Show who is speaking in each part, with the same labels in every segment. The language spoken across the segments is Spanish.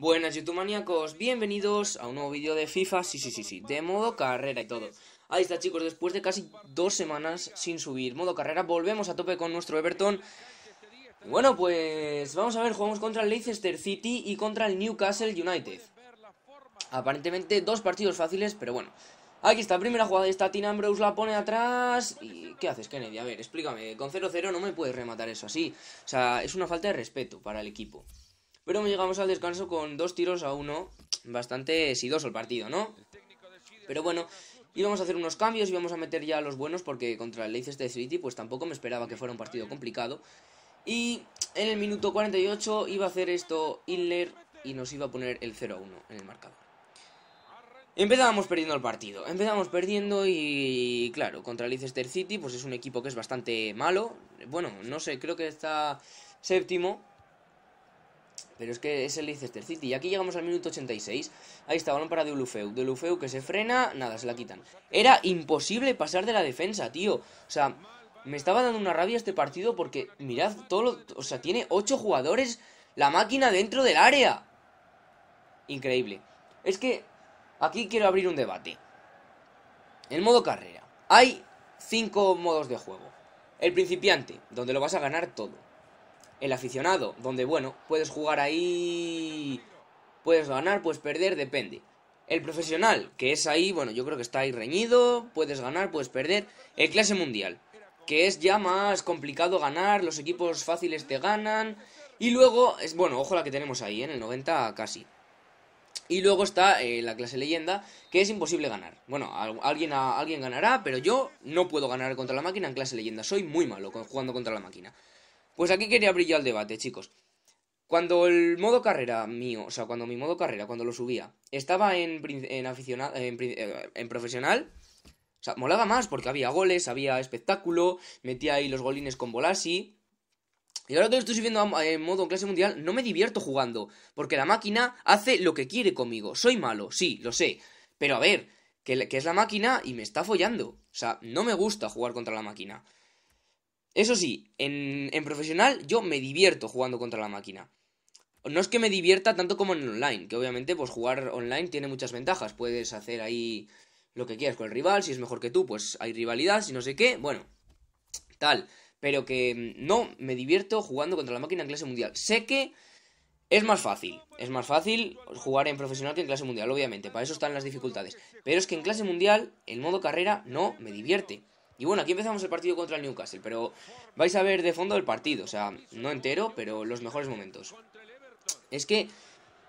Speaker 1: Buenas YouTube maníacos, bienvenidos a un nuevo vídeo de FIFA, sí, sí, sí, sí, de modo carrera y todo. Ahí está chicos, después de casi dos semanas sin subir modo carrera, volvemos a tope con nuestro Everton. Bueno, pues vamos a ver, jugamos contra el Leicester City y contra el Newcastle United. Aparentemente dos partidos fáciles, pero bueno. Aquí está, primera jugada esta, Tina Ambrose, la pone atrás y... ¿Qué haces, Kennedy? A ver, explícame, con 0-0 no me puedes rematar eso así. O sea, es una falta de respeto para el equipo. Pero llegamos al descanso con dos tiros a uno. Bastante sidoso el partido, ¿no? Pero bueno, íbamos a hacer unos cambios y vamos a meter ya a los buenos porque contra el Leicester City pues tampoco me esperaba que fuera un partido complicado. Y en el minuto 48 iba a hacer esto Hitler y nos iba a poner el 0-1 a en el marcador. Empezábamos perdiendo el partido, empezábamos perdiendo y claro, contra el Leicester City pues es un equipo que es bastante malo. Bueno, no sé, creo que está séptimo pero es que es el Leicester City. Y aquí llegamos al minuto 86. Ahí está, balón para de Deulufeu que se frena, nada, se la quitan. Era imposible pasar de la defensa, tío. O sea, me estaba dando una rabia este partido porque mirad todo O sea, tiene 8 jugadores la máquina dentro del área. Increíble. Es que aquí quiero abrir un debate. El modo carrera. Hay 5 modos de juego. El principiante, donde lo vas a ganar todo el aficionado, donde bueno, puedes jugar ahí, puedes ganar, puedes perder, depende. El profesional, que es ahí, bueno, yo creo que está ahí reñido, puedes ganar, puedes perder. El clase mundial, que es ya más complicado ganar, los equipos fáciles te ganan. Y luego, es, bueno, ojo la que tenemos ahí, ¿eh? en el 90 casi. Y luego está eh, la clase leyenda, que es imposible ganar. Bueno, alguien, alguien ganará, pero yo no puedo ganar contra la máquina en clase leyenda. Soy muy malo jugando contra la máquina. Pues aquí quería abrir yo el debate, chicos. Cuando el modo carrera mío, o sea, cuando mi modo carrera, cuando lo subía, estaba en, aficionado, eh, en, profesional, o sea, molaba más porque había goles, había espectáculo, metía ahí los golines con Bolasi. Y ahora que lo estoy subiendo eh, en modo clase mundial, no me divierto jugando, porque la máquina hace lo que quiere conmigo. Soy malo, sí, lo sé. Pero a ver, que es la máquina y me está follando. O sea, no me gusta jugar contra la máquina. Eso sí, en, profesional yo me divierto jugando contra la máquina. No es que me divierta tanto como en online, que obviamente pues jugar online tiene muchas ventajas. Puedes hacer ahí lo que quieras con el rival, si es mejor que tú, pues hay rivalidad, si no sé qué, bueno, tal. Pero que mm, no me divierto jugando contra la máquina en clase mundial. Sé que es más fácil, es más fácil jugar en profesional que en clase mundial, obviamente, para eso están las dificultades. Pero es que en clase mundial el modo carrera no me divierte. Y bueno, aquí empezamos el partido contra el Newcastle, pero vais a ver de fondo el partido, o sea, no entero, pero los mejores momentos. Es que,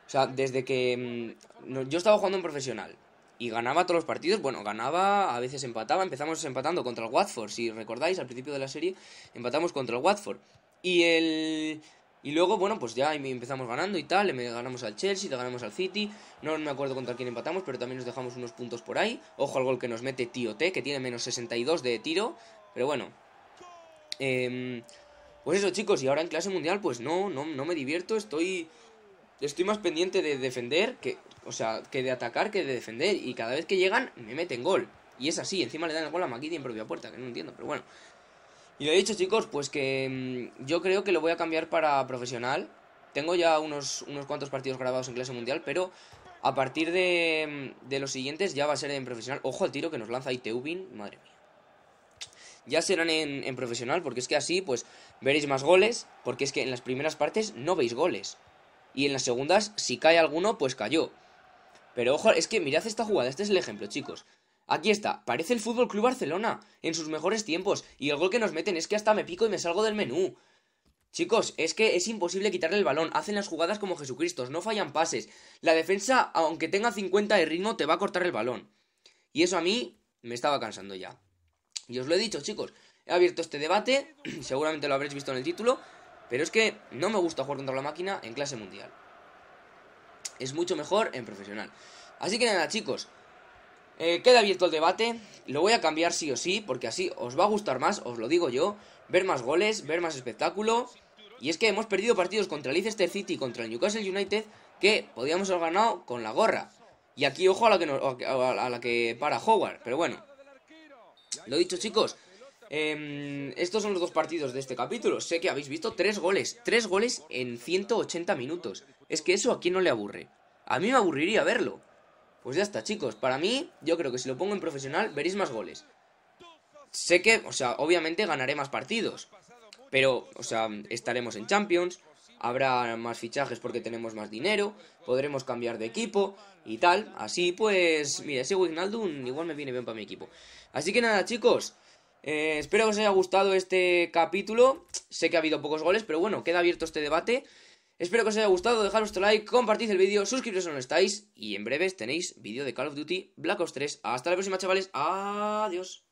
Speaker 1: o sea, desde que mm, yo estaba jugando en profesional y ganaba todos los partidos, bueno, ganaba, a veces empataba, empezamos empatando contra el Watford, si recordáis, al principio de la serie empatamos contra el Watford. Y el y luego, bueno, pues ya empezamos ganando y tal, le ganamos al Chelsea, le ganamos al City, no me acuerdo contra quién empatamos, pero también nos dejamos unos puntos por ahí. Ojo al gol que nos mete Tío T, que tiene menos 62 de tiro, pero bueno. Em, pues eso, chicos, y ahora en clase mundial, pues no, no, no me divierto, estoy, estoy más pendiente de defender, que, o sea, que de atacar que de defender, y cada vez que llegan me meten gol. Y es así, encima le dan el gol a Maquidi en propia puerta, que no entiendo, pero bueno. Y lo he dicho, chicos, pues que mm, yo creo que lo voy a cambiar para profesional. Tengo ya unos, unos cuantos partidos grabados en clase mundial, pero a partir de, mm, los siguientes ya va a ser en profesional. Ojo al tiro que nos lanza Teubin! madre mía. Ya serán en, en profesional, porque es que así, pues, veréis más goles, porque es que en las primeras partes no veis goles. Y en las segundas, si cae alguno, pues cayó. Pero ojo, es que mirad esta jugada, este es el ejemplo, chicos. Aquí está, parece el Fútbol Club Barcelona, en sus mejores tiempos, y el gol que nos meten es que hasta me pico y me salgo del menú. Chicos, es que es imposible quitarle el balón, hacen las jugadas como Jesucristo, no fallan pases. La defensa, aunque tenga 50 de ritmo, te va a cortar el balón. Y eso a mí me estaba cansando ya. Y os lo he dicho, chicos, he abierto este debate, seguramente lo habréis visto en el título, pero es que no me gusta jugar contra la máquina en clase mundial. Es mucho mejor en profesional. Así que nada, chicos, eh, queda abierto el debate. Lo voy a cambiar sí o sí, porque así os va a gustar más, os lo digo yo. Ver más goles, ver más espectáculo. Y es que hemos perdido partidos contra el Leicester City y contra el Newcastle United que podíamos haber ganado con la gorra. Y aquí ojo a la que, a la que para Howard, pero bueno. Lo dicho chicos, em, estos son los dos partidos de este capítulo. Sé que habéis visto tres goles. Tres goles en 180 minutos. Es que eso a quién no le aburre. A mí me aburriría verlo. Pues ya está, chicos. Para mí, yo creo que si lo pongo en profesional, veréis más goles. Sé que, o sea, obviamente ganaré más partidos. Pero, o sea, estaremos en Champions. Habrá más fichajes porque tenemos más dinero. Podremos cambiar de equipo y tal. Así pues, mira, ese Wijnaldum igual me viene bien para mi equipo. Así que nada, chicos. Eh, espero que os haya gustado este capítulo. Sé que ha habido pocos goles, pero bueno, queda abierto este debate. Espero que os haya gustado, dejad vuestro like, compartid el vídeo, suscribiros si no estáis y en breves tenéis vídeo de Call of Duty Black Ops 3. Hasta la próxima chavales, adiós.